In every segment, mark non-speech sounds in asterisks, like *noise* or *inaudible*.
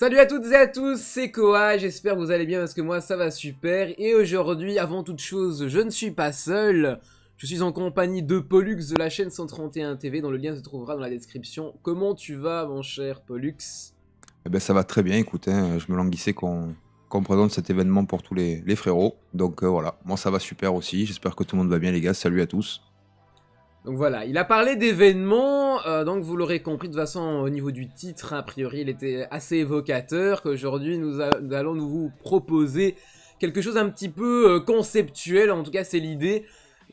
Salut à toutes et à tous, c'est Koa, j'espère que vous allez bien parce que moi ça va super et aujourd'hui avant toute chose je ne suis pas seul, je suis en compagnie de Pollux de la chaîne 131 TV dont le lien se trouvera dans la description. Comment tu vas mon cher Pollux Eh ben ça va très bien, écoute, hein, je me languissais qu'on présente cet événement pour tous les, frérots, donc euh, voilà, moi ça va super aussi, j'espère que tout le monde va bien les gars, salut à tous. Donc voilà, il a parlé d'événements, euh, donc vous l'aurez compris de toute façon au niveau du titre, a priori il était assez évocateur, qu'aujourd'hui nous, allons nous vous proposer quelque chose un petit peu euh, conceptuel, en tout cas c'est l'idée,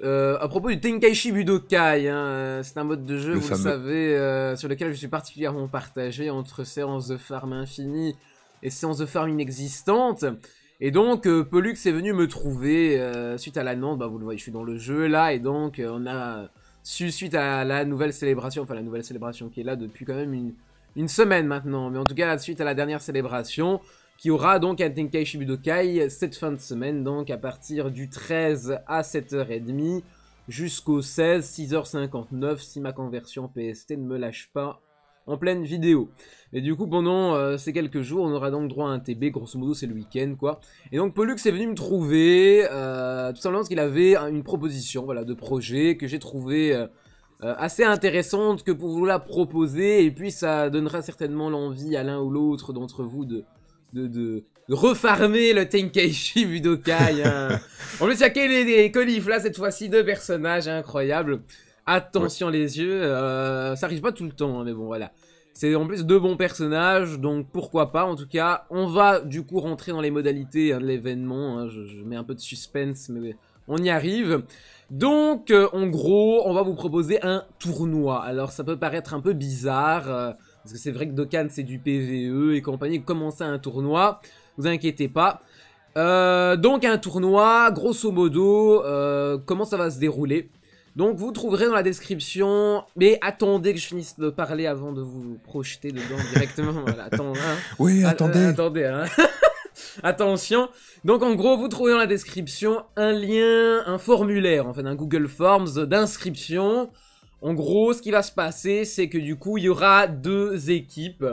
euh, à propos du Tenkaichi Budokai, hein, c'est un mode de jeu, vous le savez, sur lequel je suis particulièrement partagé entre séance de farm infinie et séance de farm inexistante. Et donc, euh, est venu me trouver suite à l'annonce, bah, vous le voyez, je suis dans le jeu là, et donc on a suite à la nouvelle célébration, enfin la nouvelle célébration qui est là depuis quand même une, une semaine maintenant, mais en tout cas suite à la dernière célébration, qui aura donc un Tenkai Shibudokai cette fin de semaine, donc à partir du 13 à 7h30 jusqu'au 16, 6h59, si ma conversion PST ne me lâche pas en pleine vidéo. Et du coup, pendant euh, ces quelques jours, on aura donc droit à un TB, grosso modo, c'est le week-end, quoi. Et donc, Pollux est venu me trouver, euh, tout simplement parce qu'il avait une proposition, voilà, de projet que j'ai trouvé euh, assez intéressante, que pour vous la proposer, et puis ça donnera certainement l'envie à l'un ou l'autre d'entre vous de, de, de, refarmer le Tenkaichi Budokai. Hein. *laughs* en plus, il y a là, cette fois-ci, deux personnages incroyables. Attention les yeux, euh, ça arrive pas tout le temps, hein, mais bon voilà. C'est en plus deux bons personnages, donc pourquoi pas. En tout cas, on va du coup rentrer dans les modalités hein, de l'événement. Hein, je, mets un peu de suspense, mais on y arrive. Donc, euh, en gros, on va vous proposer un tournoi. Alors, ça peut paraître un peu bizarre, euh, parce que c'est vrai que Dokkan, c'est du PVE et compagnie. Commencer un tournoi, vous inquiétez pas. donc, un tournoi, grosso modo, comment ça va se dérouler donc vous trouverez dans la description, mais attendez que je finisse de parler avant de vous projeter dedans directement. *laughs* Voilà, hein. Oui, attendez. Euh, attendez, hein. *laughs* Attention. Donc en gros, vous trouverez dans la description un lien, un formulaire, en fait, un Google Forms d'inscription. En gros, ce qui va se passer, c'est que du coup, il y aura deux équipes.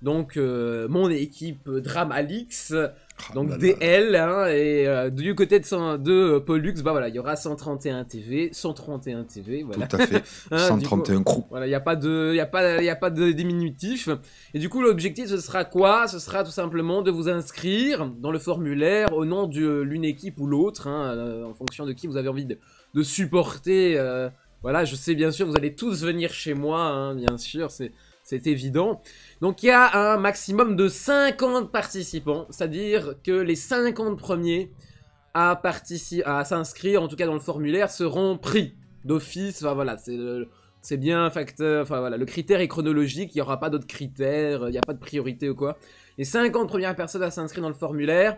Donc, euh, mon équipe euh, Dramalix, oh donc DL, hein, et euh, du côté de, Pollux, bah voilà, il y aura 131 TV, 131 TV, voilà. Tout à fait, 131 *laughs* hein, crew. Voilà, il n'y a pas de, y a a pas de diminutif. Et du coup, l'objectif, ce sera quoi Ce sera tout simplement de vous inscrire dans le formulaire au nom de l'une équipe ou l'autre, hein, en fonction de qui vous avez envie de, supporter. voilà, je sais bien sûr, vous allez tous venir chez moi, bien sûr, c'est c'est évident. Donc il y a un maximum de 50 participants, c'est-à-dire que les 50 premiers à, à s'inscrire, en tout cas dans le formulaire, seront pris d'office. voilà, c'est bien un facteur, enfin voilà, le critère est chronologique, il n'y aura pas d'autres critères, il n'y a pas de priorité ou quoi. Les 50 premières personnes à s'inscrire dans le formulaire,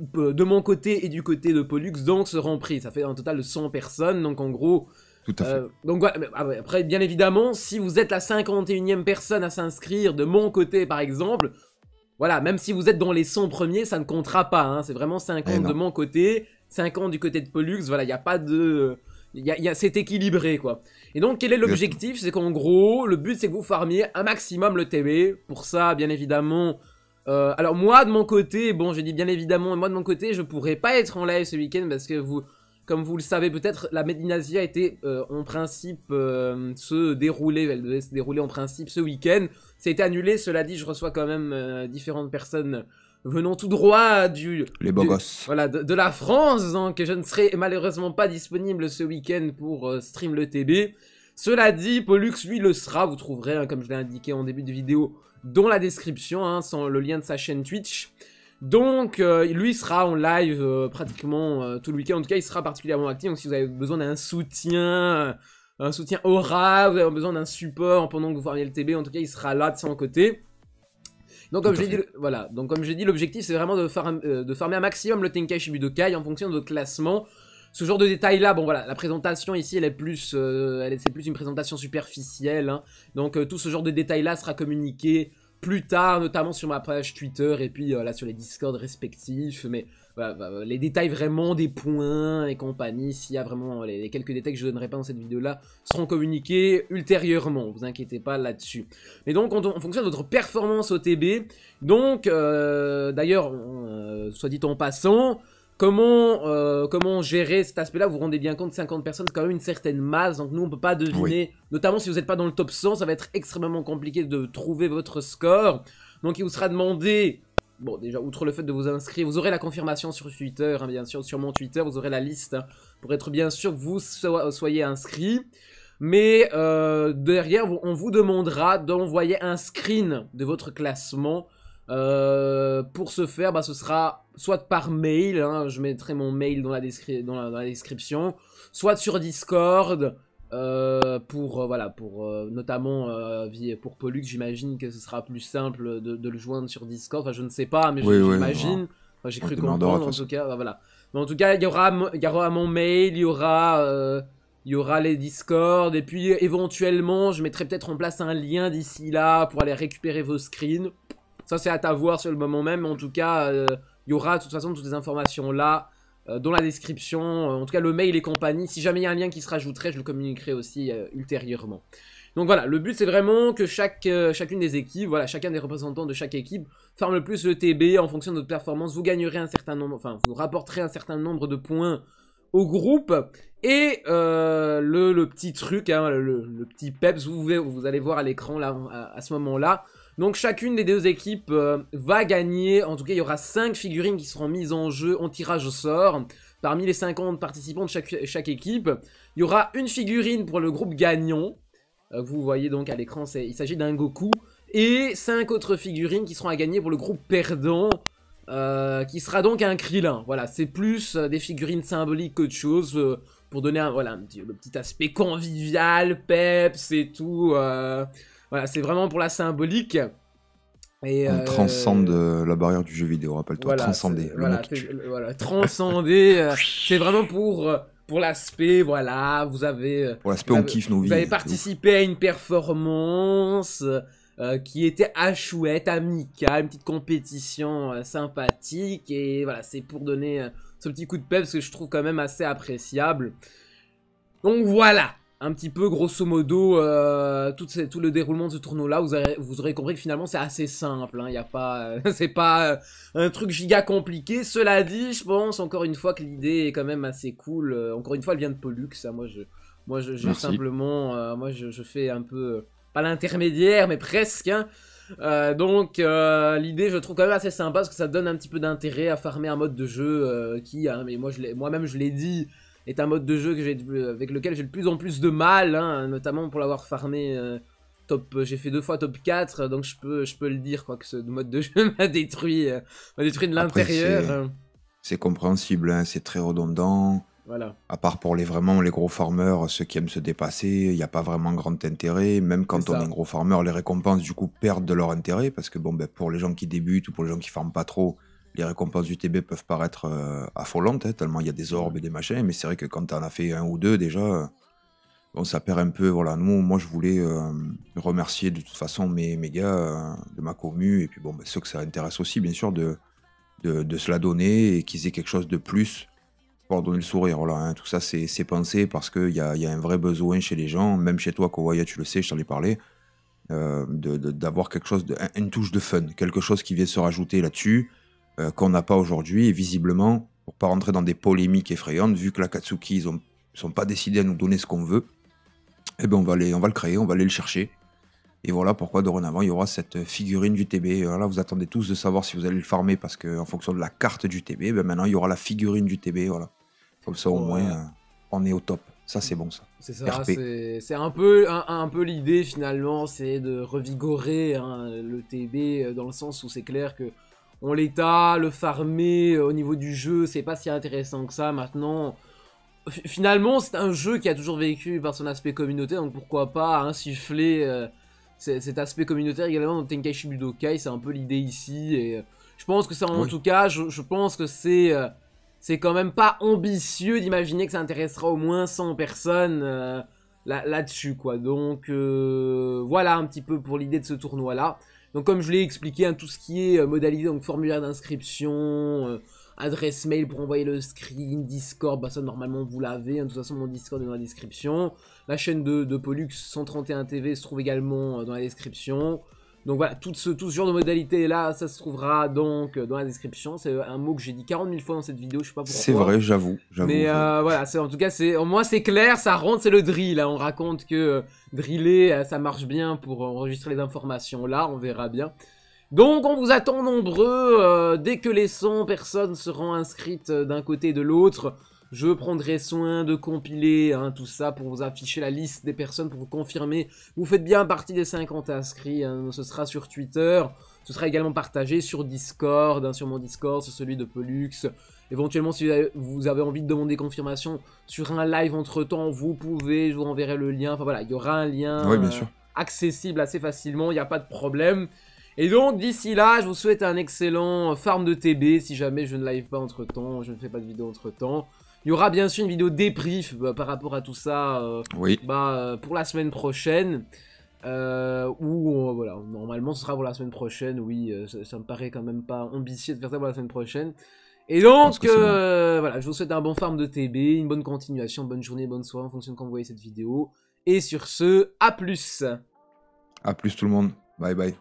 de mon côté et du côté de Pollux, donc seront pris. Ça fait un total de 100 personnes, donc en gros, euh, donc ah, après, bien évidemment, si vous êtes la 51e personne à s'inscrire de mon côté, par exemple, voilà, même si vous êtes dans les 100 premiers, ça ne comptera pas. Hein. c'est vraiment 50 eh de mon côté, 50 du côté de Pollux. Voilà, il n'y a pas de. c'est équilibré quoi. Et donc quel est l'objectif C'est qu'en gros, le but c'est que vous farmiez un maximum le TB. Pour ça, bien évidemment. Euh, alors moi de mon côté, bon, j'ai dit bien évidemment, moi de mon côté, je pourrais pas être en live ce week-end parce que vous, comme vous le savez peut-être, la Medinazia était euh, en principe euh, se dérouler, elle devait se dérouler en principe ce week-end. été annulé, cela dit, je reçois quand même euh, différentes personnes venant tout droit du... Les beaux Voilà, de, la France, hein, que je ne serai malheureusement pas disponible ce week-end pour stream le TB. Cela dit, Pollux, lui, le sera, vous trouverez, hein, comme je l'ai indiqué en début de vidéo, dans la description, hein, sans le lien de sa chaîne Twitch. Donc, euh, lui sera en live euh, pratiquement euh, tout le week-end. En tout cas, il sera particulièrement actif. Donc, si vous avez besoin d'un soutien, un soutien aura, vous avez besoin d'un support pendant que vous formez le TB, en tout cas, il sera là de son côté. Donc comme j'ai dit, voilà. Donc comme j'ai dit, l'objectif c'est vraiment de, de, farmer un maximum le Tenkai Shibudokai en fonction de votre classement. Ce genre de détails là, bon voilà, la présentation ici elle est plus, c'est plus une présentation superficielle. Hein. Donc tout ce genre de détails là sera communiqué plus tard, notamment sur ma page Twitter et puis euh, là sur les Discord respectifs. Mais bah, bah, bah, les détails vraiment des points et compagnie, s'il y a vraiment euh, les, quelques détails que je donnerai pas dans cette vidéo-là, seront communiqués ultérieurement. Vous inquiétez pas là-dessus. Mais donc, on, en, fonction de notre performance au TB, donc, euh, d'ailleurs, soit dit en passant, Comment, euh, comment gérer cet aspect-là Vous vous rendez bien compte, 50 personnes, c'est quand même une certaine masse. Donc nous, on ne peut pas deviner, notamment si vous n'êtes pas dans le top 100, ça va être extrêmement compliqué de trouver votre score. Donc il vous sera demandé, bon déjà, outre le fait de vous inscrire, vous aurez la confirmation sur Twitter, hein, bien sûr, sur mon Twitter, vous aurez la liste hein, pour être bien sûr que vous soyez inscrit. Mais euh, derrière, on vous demandera d'envoyer un screen de votre classement euh, pour ce faire, bah, ce sera soit par mail, hein, je mettrai mon mail dans la, la, description, soit sur Discord, euh, pour euh, voilà, pour notamment pour Pollux, j'imagine que ce sera plus simple de, le joindre sur Discord. Enfin, je ne sais pas, mais j'imagine. j'ai cru comprendre en tout cas. voilà. Mais en tout cas, il y aura, y aura mon mail, il y aura. Il y aura les Discord et puis éventuellement je mettrai peut-être en place un lien d'ici là pour aller récupérer vos screens. Ça, c'est à ta voir sur le moment même. En tout cas, euh, il y aura de toute façon toutes les informations là, euh, dans la description, euh, en tout cas le mail et compagnie. Si jamais il y a un lien qui se rajouterait, je le communiquerai aussi ultérieurement. Donc voilà, le but c'est vraiment que chacune des équipes, voilà, chacun des représentants de chaque équipe farme le plus le TB en fonction de notre performance. Vous gagnerez un certain nombre, enfin, vous rapporterez un certain nombre de points au groupe. Et le, petit truc, hein, le, petit peps, vous, vous allez voir à l'écran là à ce moment-là, donc chacune des deux équipes euh, va gagner, en tout cas il y aura 5 figurines qui seront mises en jeu en tirage au sort. Parmi les 50 participants de chaque, équipe, il y aura une figurine pour le groupe gagnant. Euh, vous voyez donc à l'écran, il s'agit d'un Goku. Et 5 autres figurines qui seront à gagner pour le groupe perdant. Euh, qui sera donc un Krillin. Voilà, c'est plus des figurines symboliques qu'autre chose, pour donner un, voilà, petit, le petit aspect convivial, peps et tout. Voilà, c'est vraiment pour la symbolique. Et on euh, transcende euh, la barrière du jeu vidéo, rappelle-toi, transcendez. transcender. Voilà, transcender, c'est euh, *laughs* vraiment pour, pour l'aspect, voilà, vous avez... Pour l'aspect, on kiffe nos Vous avez participé à une performance qui était à chouette, amicale, une petite compétition sympathique, et voilà, c'est pour donner ce petit coup de pep, que je trouve quand même assez appréciable. Donc voilà, un petit peu grosso modo euh, tout, le déroulement de ce tournoi là vous aurez, compris que finalement c'est assez simple hein, y a pas euh, *laughs* c'est pas euh, un truc giga compliqué cela dit je pense encore une fois que l'idée est quand même assez cool encore une fois elle vient de Pollux hein. moi je moi je, simplement moi je, fais un peu pas l'intermédiaire mais presque hein. donc l'idée je trouve quand même assez sympa parce que ça donne un petit peu d'intérêt à farmer un mode de jeu qui, hein, mais moi moi-même je l'ai dit, est un mode de jeu que avec lequel j'ai de plus en plus de mal, hein, notamment pour l'avoir farmé euh, top. Euh, j'ai fait deux fois top 4, donc je peux, je peux le dire, quoi, que ce mode de *laughs* jeu m'a détruit, euh, détruit de l'intérieur. C'est hein. compréhensible, hein, c'est très redondant. Voilà. À part pour les vraiment les gros farmers, ceux qui aiment se dépasser, il n'y a pas vraiment grand intérêt. Même quand on est un gros farmer, les récompenses du coup perdent de leur intérêt parce que bon, ben, pour les gens qui débutent ou pour les gens qui farment pas trop, les récompenses du TB peuvent paraître euh, affolantes, hein, tellement il y a des orbes et des machins, mais c'est vrai que quand en as fait un ou deux déjà, euh, bon, ça perd un peu. Voilà, moi je voulais euh, remercier de toute façon mes, mes gars de ma commu, et puis bon, ben, ceux que ça intéresse aussi, bien sûr, de, de, de se la donner et qu'ils aient quelque chose de plus pour donner le sourire. Voilà, hein. tout ça c'est pensé parce qu'il y a, y a un vrai besoin chez les gens, même chez toi, Kowaya, tu le sais, je t'en ai parlé. d'avoir quelque chose, de, une touche de fun, quelque chose qui vient se rajouter là-dessus, euh, qu'on n'a pas aujourd'hui. Et visiblement, pour pas rentrer dans des polémiques effrayantes, vu que la Katsuki, ils ne sont pas décidés à nous donner ce qu'on veut, eh ben on, va les, on va le créer, on va aller le chercher. Et voilà pourquoi dorénavant il y aura cette figurine du TB. Euh, là, vous attendez tous de savoir si vous allez le farmer parce qu'en fonction de la carte du TB, ben maintenant il y aura la figurine du TB. Voilà. Comme ça, au moins, euh, on est au top. Ça, c'est bon, ça. C'est ça, c'est un peu, un, peu l'idée finalement, c'est de revigorer hein, le TB dans le sens où c'est clair que on l'état, le farmer euh, au niveau du jeu, c'est pas si intéressant que ça maintenant. finalement, c'est un jeu qui a toujours vécu par son aspect communauté, donc pourquoi pas insuffler euh, cet aspect communautaire également dans Tenkaichi Budokai, c'est un peu l'idée ici, et euh, je pense que c'est en tout cas, je, pense que c'est... quand même pas ambitieux d'imaginer que ça intéressera au moins 100 personnes là-dessus, quoi. Donc, voilà un petit peu pour l'idée de ce tournoi-là. Donc comme je l'ai expliqué, hein, tout ce qui est modalisé euh, modalité, donc formulaire d'inscription, euh, adresse mail pour envoyer le screen, Discord, bah ça normalement vous l'avez, hein. de toute façon mon Discord est dans la description. La chaîne de, Pollux 131 TV se trouve également euh, dans la description. Donc voilà, tout ce, genre de modalités, là, ça se trouvera donc euh, dans la description. C'est euh, un mot que j'ai dit 40 000 fois dans cette vidéo, je sais pas pourquoi. C'est vrai, j'avoue. Mais euh, voilà, en tout cas, c'est moi c'est clair, ça rentre, c'est le drill. On raconte que driller, ça marche bien pour enregistrer les informations. Là, on verra bien. Donc on vous attend nombreux, dès que les 100 personnes seront inscrites d'un côté et de l'autre, je prendrai soin de compiler hein, tout ça pour vous afficher la liste des personnes, pour vous confirmer. Vous faites bien partie des 50 inscrits, hein, ce sera sur Twitter. Ce sera également partagé sur Discord, hein, sur mon Discord, sur celui de Pelux. Éventuellement, si vous avez envie de demander confirmation sur un live entre-temps, vous pouvez, je vous enverrai le lien. Enfin voilà, il y aura un lien euh, accessible assez facilement, il n'y a pas de problème. Et donc, d'ici là, je vous souhaite un excellent farm de TB, si jamais je ne live pas entre-temps, je ne fais pas de vidéo entre-temps. Il y aura bien sûr une vidéo débrief bah, par rapport à tout ça euh, oui. bah, euh, pour la semaine prochaine. Euh, voilà, normalement ce sera pour la semaine prochaine. Oui, ça, me paraît quand même pas ambitieux de faire ça pour la semaine prochaine. Et donc, je voilà, je vous souhaite un bon farm de TB, une bonne continuation, bonne journée, bonne soirée en fonction de quand vous voyez cette vidéo. Et sur ce, à plus. À plus tout le monde. Bye bye.